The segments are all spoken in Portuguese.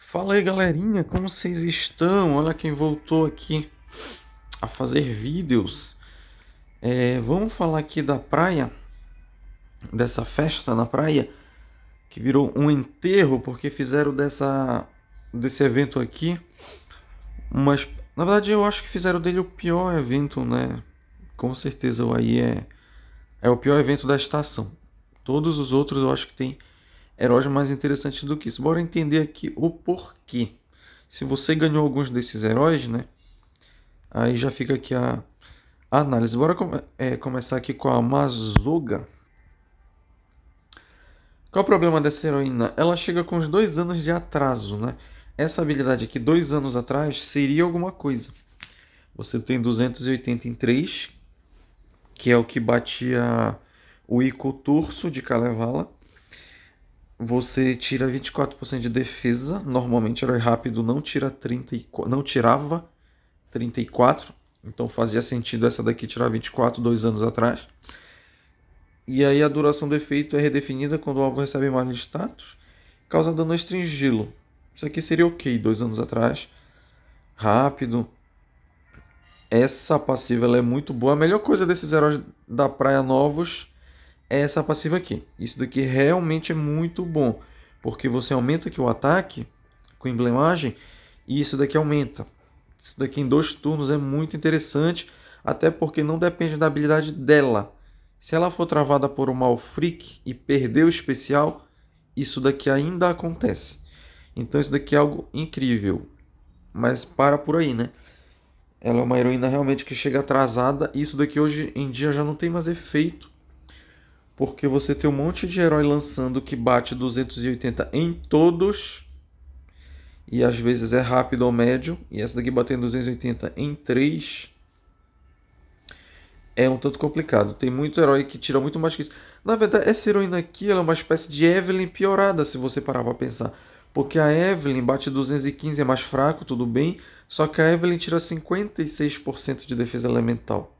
Fala aí galerinha, como vocês estão? Olha quem voltou aqui a fazer vídeos. É, vamos falar aqui da praia, dessa festa na praia, que virou um enterro porque fizeram dessa, desse evento aqui. Mas, na verdade, eu acho que fizeram dele o pior evento, né? Com certeza o aí é, é o pior evento da estação. Todos os outros eu acho que tem Heróis mais interessantes do que isso. Bora entender aqui o porquê. Se você ganhou alguns desses heróis, né? Aí já fica aqui a, análise. Bora é, começar aqui com a Mazuga. Qual o problema dessa heroína? Ela chega com os dois anos de atraso, né? Essa habilidade aqui, dois anos atrás, seria alguma coisa. Você tem 283, que é o que batia o Ico Turso de Kalevala você tira 24% de defesa. Normalmente herói rápido não tira e não tirava 34, então fazia sentido essa daqui tirar 24 dois anos atrás. E aí a duração do efeito é redefinida quando o alvo recebe mais de status, causa dano estringilo. Isso aqui seria ok dois anos atrás. Rápido. Essa passiva é muito boa. A melhor coisa desses heróis da praia novos é essa passiva aqui. Isso daqui realmente é muito bom, porque você aumenta aqui o ataque com emblemagem e isso daqui aumenta. Isso daqui em dois turnos é muito interessante, até porque não depende da habilidade dela. Se ela for travada por um mal fric e perder o especial, isso daqui ainda acontece. Então isso daqui é algo incrível. Mas para por aí, né? Ela é uma heroína realmente que chega atrasada. E isso daqui hoje em dia já não tem mais efeito porque você tem um monte de herói lançando que bate 280 em todos. E às vezes é rápido ou médio. E essa daqui batendo 280 em 3 é um tanto complicado. Tem muito herói que tira muito mais que isso. Na verdade, essa heroína aqui ela é uma espécie de Evelyn piorada, se você parar pra pensar. Porque a Evelyn bate 215, é mais fraco, tudo bem. Só que a Evelyn tira 56% de defesa elemental.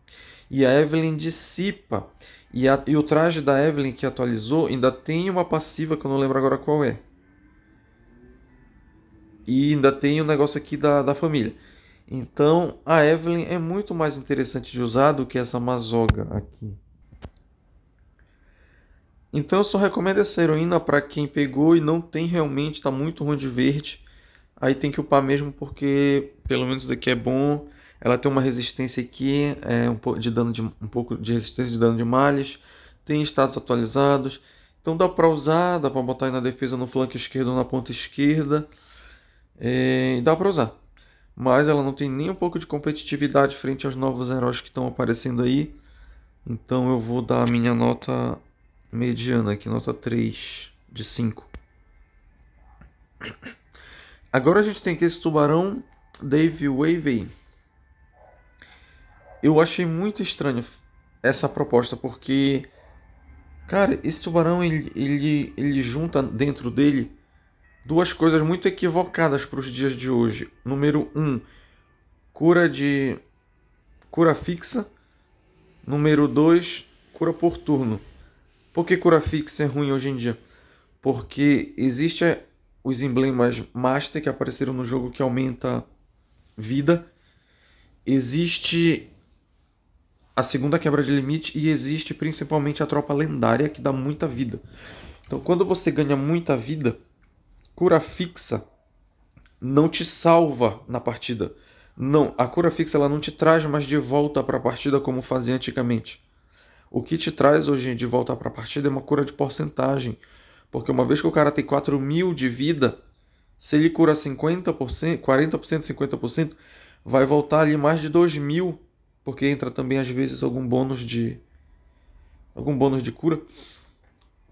E a Evelyn dissipa e, a, e o traje da Evelyn que atualizou ainda tem uma passiva que eu não lembro agora qual é. E ainda tem o um negócio aqui da, da família. Então a Evelyn é muito mais interessante de usar do que essa Mazoga aqui. Então eu só recomendo essa heroína para quem pegou e não tem realmente, está muito ruim de verde. Aí tem que upar mesmo porque pelo menos daqui é bom ela tem uma resistência aqui, é, um, pouco de dano de, um pouco de resistência de dano de malhas. Tem status atualizados. Então dá para usar, dá para botar aí na defesa no flanco esquerdo ou na ponta esquerda. É, dá para usar. Mas ela não tem nem um pouco de competitividade frente aos novos heróis que estão aparecendo aí. Então eu vou dar a minha nota mediana aqui, nota 3 de 5. Agora a gente tem aqui esse tubarão Dave Wavey eu achei muito estranho essa proposta, porque, cara, esse tubarão ele, ele, ele junta dentro dele duas coisas muito equivocadas para os dias de hoje. Número um, cura de cura fixa. Número dois, cura por turno. Por que cura fixa é ruim hoje em dia? Porque existe os emblemas Master que apareceram no jogo que aumenta vida. Existe a segunda quebra de limite e existe principalmente a tropa lendária que dá muita vida. Então, quando você ganha muita vida, cura fixa não te salva na partida. Não, a cura fixa ela não te traz mais de volta para a partida como fazia antigamente. O que te traz hoje de volta para a partida é uma cura de porcentagem. Porque uma vez que o cara tem 4 mil de vida, se ele cura 50%, 40%, 50%, vai voltar ali mais de 2 mil porque entra também às vezes algum bônus de algum bônus de cura.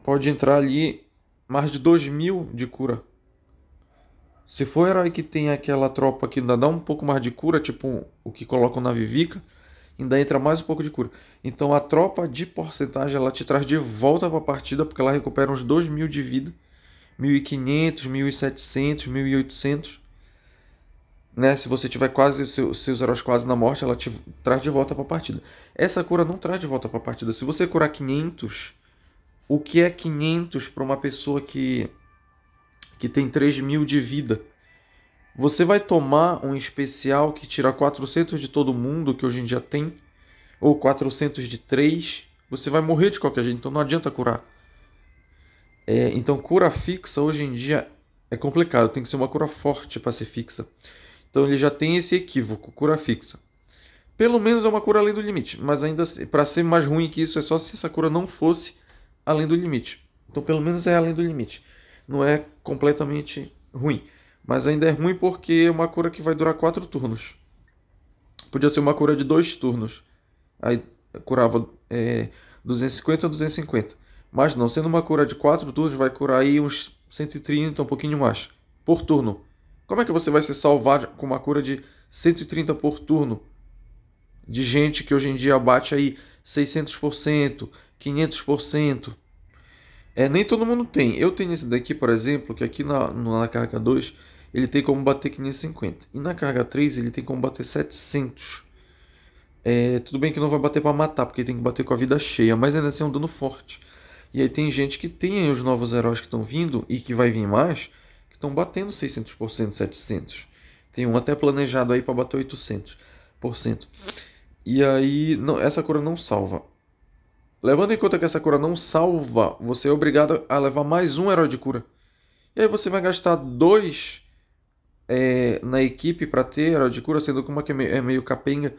Pode entrar ali mais de 2 mil de cura. Se for herói que tem aquela tropa que ainda dá um pouco mais de cura, tipo o que colocam na Vivica, ainda entra mais um pouco de cura. Então a tropa de porcentagem ela te traz de volta para a partida, porque ela recupera uns 2 mil de vida. 1.500, 1.700, 1.800 né? Se você tiver quase seus, seus heróis quase na morte, ela te traz de volta para a partida. Essa cura não traz de volta para a partida. Se você curar 500, o que é 500 para uma pessoa que que tem 3 mil de vida? Você vai tomar um especial que tira 400 de todo mundo, que hoje em dia tem, ou 400 de 3, você vai morrer de qualquer jeito, então não adianta curar. É, então, cura fixa hoje em dia é complicado, tem que ser uma cura forte para ser fixa. Então ele já tem esse equívoco, cura fixa. Pelo menos é uma cura além do limite, mas ainda para ser mais ruim que isso é só se essa cura não fosse além do limite. Então pelo menos é além do limite. Não é completamente ruim, mas ainda é ruim porque é uma cura que vai durar quatro turnos. Podia ser uma cura de dois turnos. Aí curava é, 250 a 250. Mas não, sendo uma cura de quatro turnos, vai curar aí uns 130, um pouquinho mais, por turno. Como é que você vai se salvar com uma cura de 130 por turno? De gente que hoje em dia bate aí 600%, 500%. É, nem todo mundo tem. Eu tenho esse daqui, por exemplo, que aqui na, na carga 2 ele tem como bater 550. E na carga 3 ele tem como bater 700. É, tudo bem que não vai bater para matar, porque tem que bater com a vida cheia, mas ainda assim é um dano forte. E aí tem gente que tem os novos heróis que estão vindo e que vai vir mais que estão batendo 600%, 700%. Tem um até planejado aí para bater 800%. E aí, não, essa cura não salva. Levando em conta que essa cura não salva, você é obrigado a levar mais um herói de cura. E aí você vai gastar dois é, na equipe para ter herói de cura, sendo que uma que é meio, é meio capenga.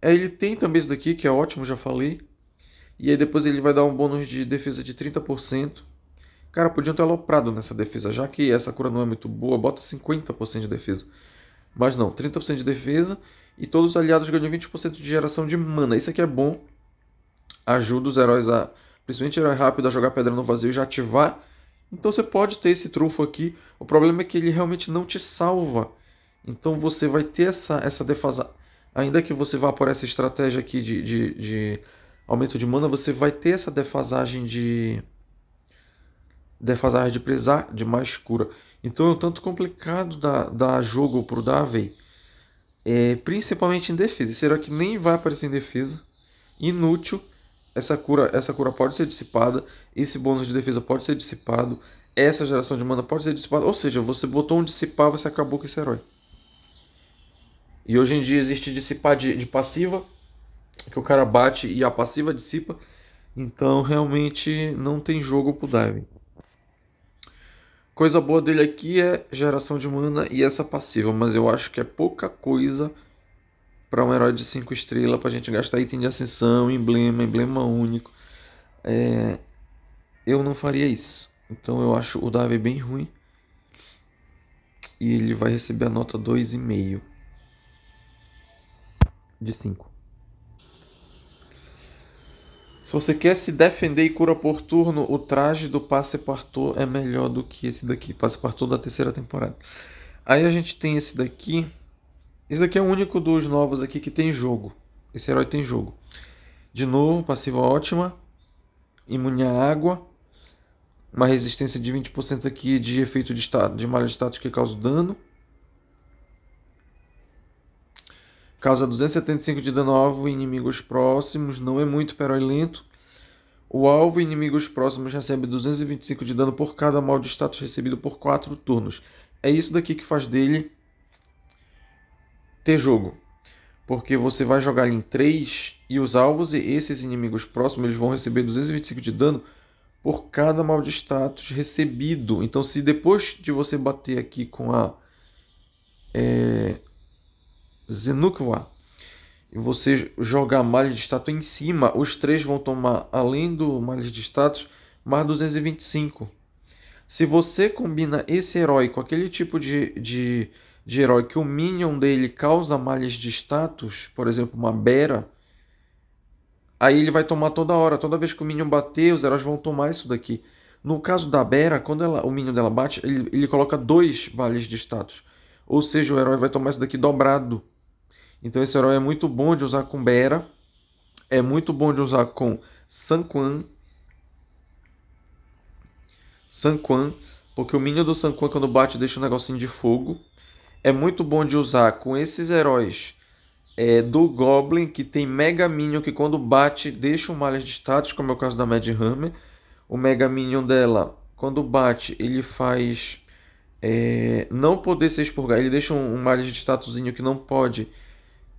Aí é, ele tem também isso daqui, que é ótimo, já falei. E aí depois ele vai dar um bônus de defesa de 30%. Cara, podiam ter aloprado nessa defesa, já que essa cura não é muito boa, bota 50% de defesa. Mas não, 30% de defesa e todos os aliados ganham 20% de geração de mana. Isso aqui é bom, ajuda os heróis a, principalmente herói rápido, a jogar pedra no vazio e já ativar. Então você pode ter esse trunfo aqui, o problema é que ele realmente não te salva. Então você vai ter essa, essa defasagem. Ainda que você vá por essa estratégia aqui de, de, de aumento de mana, você vai ter essa defasagem de defasagem de precisar de mais cura, Então é um tanto complicado dar, dar jogo pro Davey, é, principalmente em defesa. Será que nem vai aparecer em defesa? Inútil. Essa cura, essa cura pode ser dissipada, esse bônus de defesa pode ser dissipado, essa geração de mana pode ser dissipada. Ou seja, você botou um dissipar, você acabou com esse herói. E hoje em dia existe dissipar de, de passiva, que o cara bate e a passiva dissipa. Então realmente não tem jogo pro Diving. Coisa boa dele aqui é geração de mana e essa passiva, mas eu acho que é pouca coisa para um herói de 5 estrelas para a gente gastar item de ascensão, emblema, emblema único. É... Eu não faria isso. Então eu acho o Davi bem ruim. E ele vai receber a nota 2,5 de 5. Se você quer se defender e cura por turno, o traje do Passepartout é melhor do que esse daqui, Passepartout da terceira temporada. Aí a gente tem esse daqui. Esse daqui é o único dos novos aqui que tem jogo. Esse herói tem jogo. De novo, passiva ótima. Imune à água. Uma resistência de 20% aqui de efeito de, de malha de status que causa dano. Causa 275 de dano alvo e inimigos próximos. Não é muito, herói é lento. O alvo e inimigos próximos recebe 225 de dano por cada mal de status recebido por 4 turnos. É isso daqui que faz dele ter jogo. Porque você vai jogar ele em 3 e os alvos e esses inimigos próximos eles vão receber 225 de dano por cada mal de status recebido. Então, se depois de você bater aqui com a é, Zenukva. E você jogar malha de status em cima, os três vão tomar, além do malha de status, mais 225. Se você combina esse herói com aquele tipo de, de, de herói que o minion dele causa malhas de status, por exemplo, uma Bera, aí ele vai tomar toda hora. Toda vez que o minion bater, os heróis vão tomar isso daqui. No caso da Bera, quando ela, o minion dela bate, ele, ele coloca dois malhas de status. Ou seja, o herói vai tomar isso daqui dobrado. Então esse herói é muito bom de usar com Bera, é muito bom de usar com sanquan sanquan porque o minion do sanquan quando bate deixa um negocinho de fogo. É muito bom de usar com esses heróis é, do Goblin, que tem Mega Minion, que quando bate deixa um malha de status, como é o caso da Mad Hammer. O Mega Minion dela, quando bate, ele faz é, não poder ser expurgado. Ele deixa um, um malha de statusinho que não pode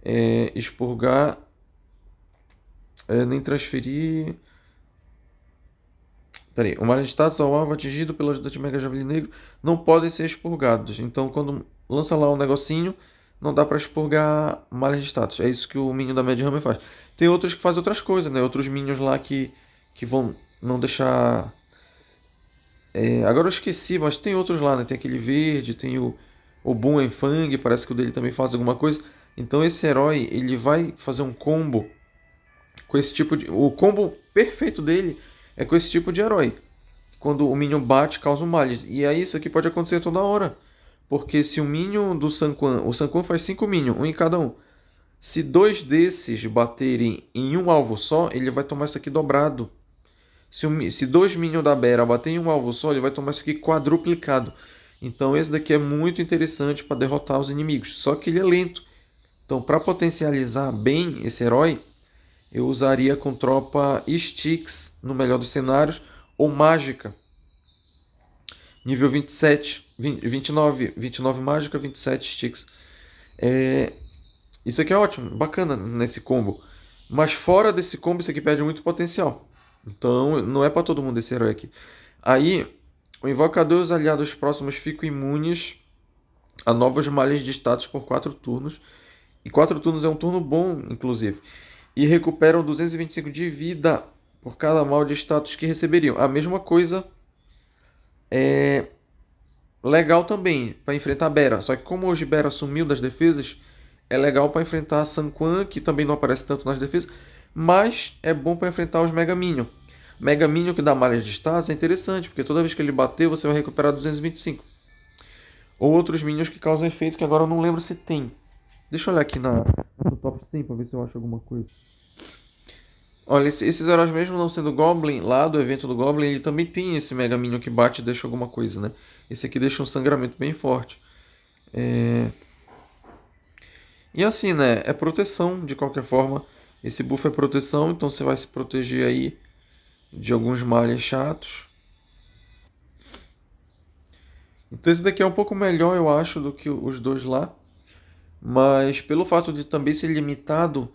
é, expurgar, é, nem transferir. Peraí, o malha de status ao alvo atingido pelo de Mega Javelin Negro não podem ser expurgados. Então, quando lança lá um negocinho, não dá para expurgar malhas de status. É isso que o Minion da Mad Hammer faz. Tem outros que fazem outras coisas, né? Outros Minions lá que, que vão não deixar... É, agora eu esqueci, mas tem outros lá, né? Tem aquele verde, tem o, o Boom Fang, parece que o dele também faz alguma coisa. Então esse herói ele vai fazer um combo com esse tipo de. O combo perfeito dele é com esse tipo de herói. Quando o Minion bate, causa um males. E é isso que pode acontecer toda hora. Porque se o Minion do Sanquan. O Sanquan faz 5 Minion, um em cada um. Se dois desses baterem em um alvo só, ele vai tomar isso aqui dobrado. Se, um, se dois Minion da Bera baterem em um alvo só, ele vai tomar isso aqui quadruplicado. Então esse daqui é muito interessante para derrotar os inimigos. Só que ele é lento. Então, para potencializar bem esse herói, eu usaria com tropa Styx, no melhor dos cenários, ou Mágica. Nível 27, 20, 29, 29 Mágica, 27 Styx. É, isso aqui é ótimo, bacana nesse combo. Mas fora desse combo, isso aqui perde muito potencial. Então, não é para todo mundo esse herói aqui. Aí, o invocador e os aliados próximos ficam imunes a novos males de status por 4 turnos e quatro turnos é um turno bom, inclusive. E recuperam 225 de vida por cada mal de status que receberiam. A mesma coisa é legal também para enfrentar Bera. Só que como hoje Bera sumiu das defesas, é legal para enfrentar a Sanquan, que também não aparece tanto nas defesas. Mas é bom para enfrentar os Mega Minion. Mega Minion que dá malhas de status é interessante, porque toda vez que ele bater você vai recuperar 225. Ou outros Minions que causam efeito que agora eu não lembro se tem. Deixa eu olhar aqui na, no top 100 pra ver se eu acho alguma coisa. Olha, esses heróis, mesmo não sendo Goblin, lá do evento do Goblin, ele também tem esse Mega Minion que bate e deixa alguma coisa, né? Esse aqui deixa um sangramento bem forte. É... E assim, né? É proteção, de qualquer forma. Esse buff é proteção, então você vai se proteger aí de alguns males chatos. Então esse daqui é um pouco melhor, eu acho, do que os dois lá mas pelo fato de também ser limitado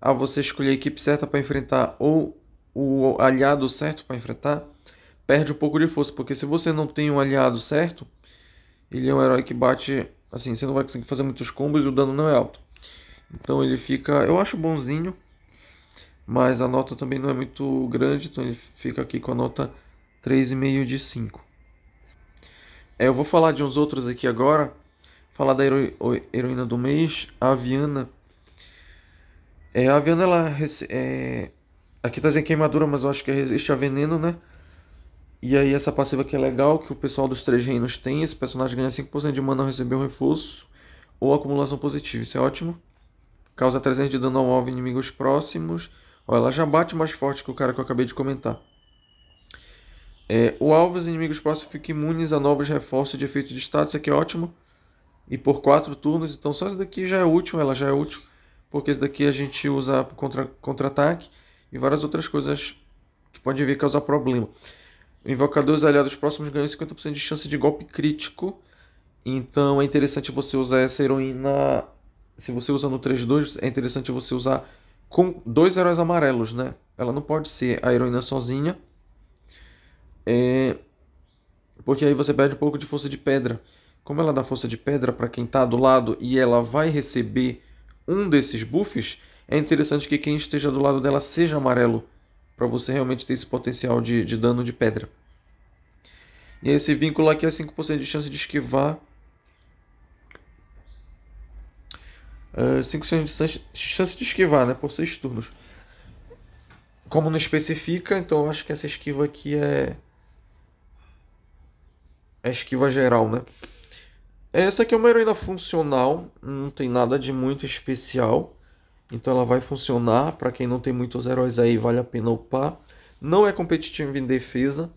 a você escolher a equipe certa para enfrentar ou o aliado certo para enfrentar, perde um pouco de força, porque se você não tem um aliado certo, ele é um herói que bate assim, você não vai conseguir fazer muitos combos e o dano não é alto. Então ele fica, eu acho bonzinho, mas a nota também não é muito grande, então ele fica aqui com a nota 3,5 de 5. É, eu vou falar de uns outros aqui agora, falar da hero, heroína do mês, a Aviana. É, a Aviana, ela. É, aqui tá dizendo queimadura, é mas eu acho que resiste a veneno, né? E aí essa passiva que é legal, que o pessoal dos três reinos tem, esse personagem ganha 5% de mana ao receber um reforço ou acumulação positiva, isso é ótimo. Causa 300 de dano ao alvo inimigos próximos. Ó, ela já bate mais forte que o cara que eu acabei de comentar. É, o alvo e os inimigos próximos ficam imunes a novos reforços de efeito de status, isso aqui é ótimo e por quatro turnos. Então só isso daqui já é útil, ela já é útil, porque esse daqui a gente usa contra contra-ataque e várias outras coisas que podem vir causar problema. Invocadores aliados próximos ganham 50% de chance de golpe crítico. Então é interessante você usar essa heroína. Se você usa no 3-2, é interessante você usar com dois heróis amarelos, né? Ela não pode ser a heroína sozinha. É... Porque aí você perde um pouco de força de pedra. Como ela dá força de pedra para quem está do lado e ela vai receber um desses buffs, é interessante que quem esteja do lado dela seja amarelo, para você realmente ter esse potencial de, de dano de pedra. E é esse vínculo aqui é 5% de chance de esquivar. Uh, é, 5% de chance, de esquivar, né? Por 6 turnos. Como não especifica, então eu acho que essa esquiva aqui é. É esquiva geral, né? É, essa aqui é uma heroína funcional, não tem nada de muito especial. Então ela vai funcionar, para quem não tem muitos heróis aí, vale a pena upar. Não é competitiva em defesa,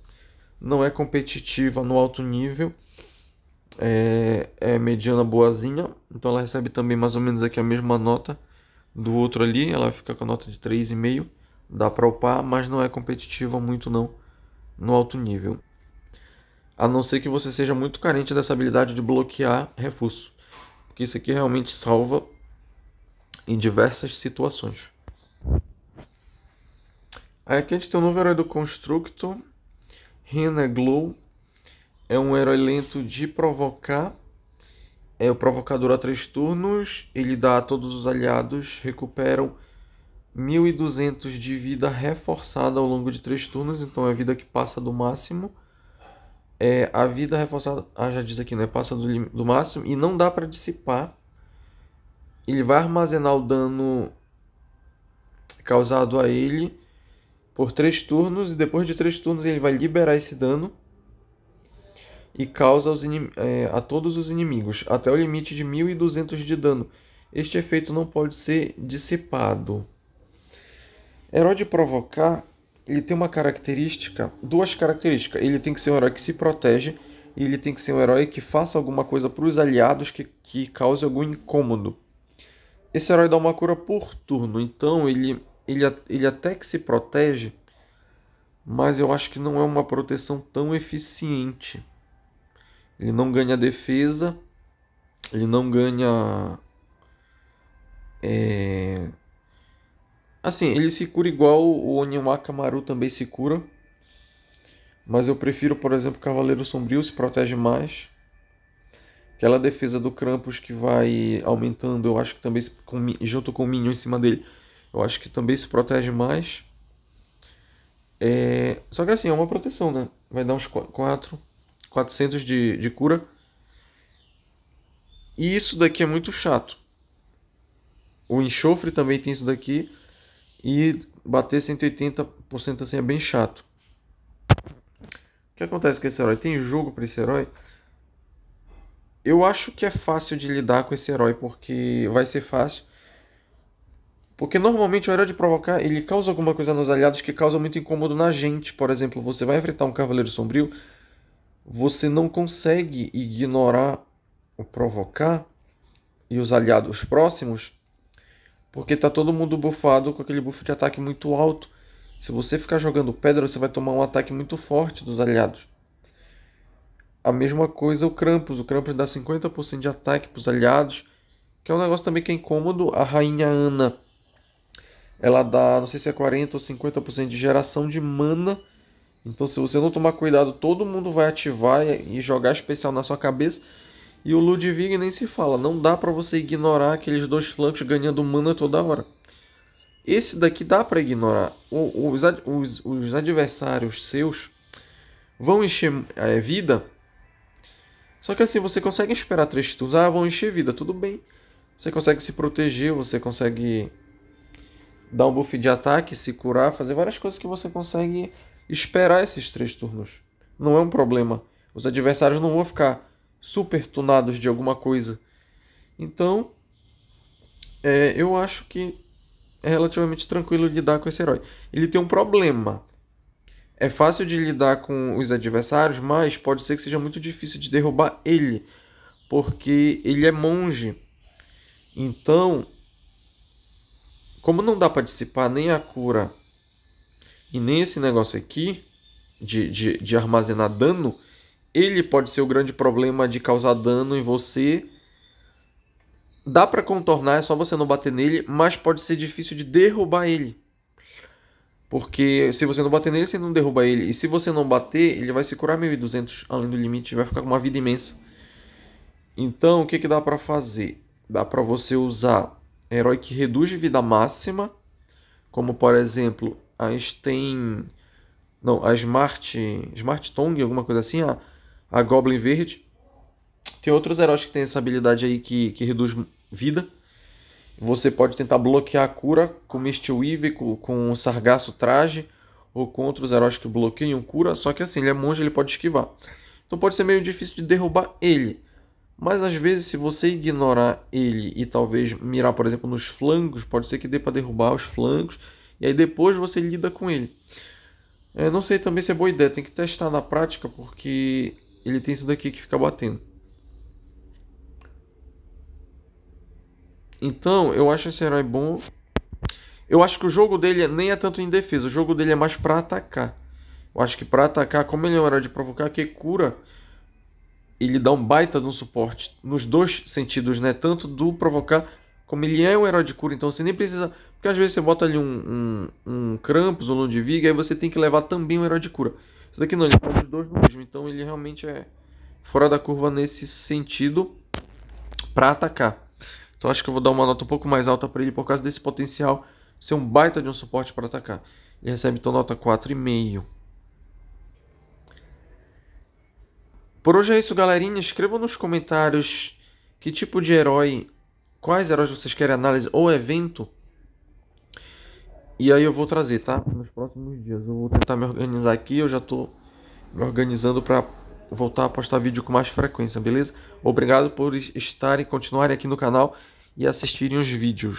não é competitiva no alto nível. É, é mediana boazinha, então ela recebe também mais ou menos aqui a mesma nota do outro ali, ela fica com a nota de 3,5. Dá para upar, mas não é competitiva muito não no alto nível a não ser que você seja muito carente dessa habilidade de bloquear refúgio, porque isso aqui realmente salva em diversas situações. Aí aqui a gente tem o herói do Constructor, Rina é Glow, é um herói lento de provocar, é o provocador a 3 turnos, ele dá a todos os aliados, recuperam 1200 de vida reforçada ao longo de 3 turnos, então é a vida que passa do máximo é, a vida reforçada, ah, já diz aqui, né? Passa do, do máximo e não dá para dissipar. Ele vai armazenar o dano causado a ele por três turnos e depois de três turnos ele vai liberar esse dano e causa é, a todos os inimigos até o limite de 1200 de dano. Este efeito não pode ser dissipado. Herói de provocar ele tem uma característica, duas características. Ele tem que ser um herói que se protege e ele tem que ser um herói que faça alguma coisa para os aliados que, que cause algum incômodo. Esse herói dá uma cura por turno, então ele, ele, ele até que se protege, mas eu acho que não é uma proteção tão eficiente. Ele não ganha defesa, ele não ganha. É, Assim, ele se cura igual o Onimaka Maru também se cura. Mas eu prefiro, por exemplo, Cavaleiro Sombrio se protege mais. Aquela defesa do Krampus que vai aumentando, eu acho que também junto com o Minion em cima dele, eu acho que também se protege mais. É... Só que assim, é uma proteção, né? Vai dar uns 4, 400 de, de cura. E isso daqui é muito chato. O enxofre também tem isso daqui e bater 180% assim é bem chato. O que acontece com esse herói? Tem jogo para esse herói? Eu acho que é fácil de lidar com esse herói, porque vai ser fácil. Porque normalmente o herói de provocar, ele causa alguma coisa nos aliados que causa muito incômodo na gente. Por exemplo, você vai enfrentar um cavaleiro sombrio, você não consegue ignorar o provocar e os aliados próximos porque tá todo mundo bufado com aquele buff de ataque muito alto. Se você ficar jogando pedra, você vai tomar um ataque muito forte dos aliados. A mesma coisa o Krampus. O Krampus dá 50% de ataque para os aliados. Que é um negócio também que é incômodo. A rainha Ana. Ela dá, não sei se é 40% ou 50% de geração de mana. Então se você não tomar cuidado, todo mundo vai ativar e jogar especial na sua cabeça. E o Ludwig nem se fala, não dá para você ignorar aqueles dois flancos ganhando mana toda hora. Esse daqui dá para ignorar. O, os, os, os, adversários seus vão encher é, vida. Só que assim, você consegue esperar três turnos. Ah, vão encher vida, tudo bem. Você consegue se proteger, você consegue dar um buff de ataque, se curar, fazer várias coisas que você consegue esperar esses três turnos. Não é um problema. Os adversários não vão ficar super tunados de alguma coisa. Então, é, eu acho que é relativamente tranquilo lidar com esse herói. Ele tem um problema. É fácil de lidar com os adversários, mas pode ser que seja muito difícil de derrubar ele, porque ele é monge. Então, como não dá para dissipar nem a cura e nem esse negócio aqui de, de, de armazenar dano, ele pode ser o grande problema de causar dano em você. Dá para contornar, é só você não bater nele, mas pode ser difícil de derrubar ele. Porque se você não bater nele, você não derruba ele. E se você não bater, ele vai se curar 1200 além do limite, vai ficar com uma vida imensa. Então, o que, que dá para fazer? Dá para você usar herói que reduz vida máxima, como por exemplo, a tem não, a Smart, Smart Tongue, alguma coisa assim, a Goblin Verde. Tem outros heróis que tem essa habilidade aí que, que reduz vida. Você pode tentar bloquear a cura com Mistweave, com, com Sargasso Traje, ou com outros heróis que bloqueiam cura. Só que assim, ele é monge, ele pode esquivar. Então pode ser meio difícil de derrubar ele. Mas às vezes, se você ignorar ele e talvez mirar, por exemplo, nos flancos, pode ser que dê para derrubar os flancos. E aí depois você lida com ele. Eu é, não sei também se é boa ideia, tem que testar na prática, porque ele tem isso daqui que fica batendo. Então, eu acho esse herói bom. Eu acho que o jogo dele nem é tanto em defesa, o jogo dele é mais para atacar. Eu acho que para atacar, como ele é um herói de provocar, que cura, ele dá um baita de um suporte nos dois sentidos, né? Tanto do provocar, como ele é um herói de cura, então você nem precisa. Porque às vezes você bota ali um, um, um Krampus ou um Ludwig, aí você tem que levar também um herói de cura. Isso daqui não, ele faz os dois no mesmo. Então ele realmente é fora da curva nesse sentido para atacar. Então acho que eu vou dar uma nota um pouco mais alta para ele por causa desse potencial ser um baita de um suporte para atacar. Ele recebe então nota 4,5. Por hoje é isso, galerinha. Escrevam nos comentários que tipo de herói, quais heróis vocês querem análise ou evento e aí eu vou trazer, tá? Nos próximos dias. Eu vou tentar me organizar aqui. Eu já tô me organizando para voltar a postar vídeo com mais frequência, beleza? Obrigado por estarem, continuarem aqui no canal e assistirem os vídeos.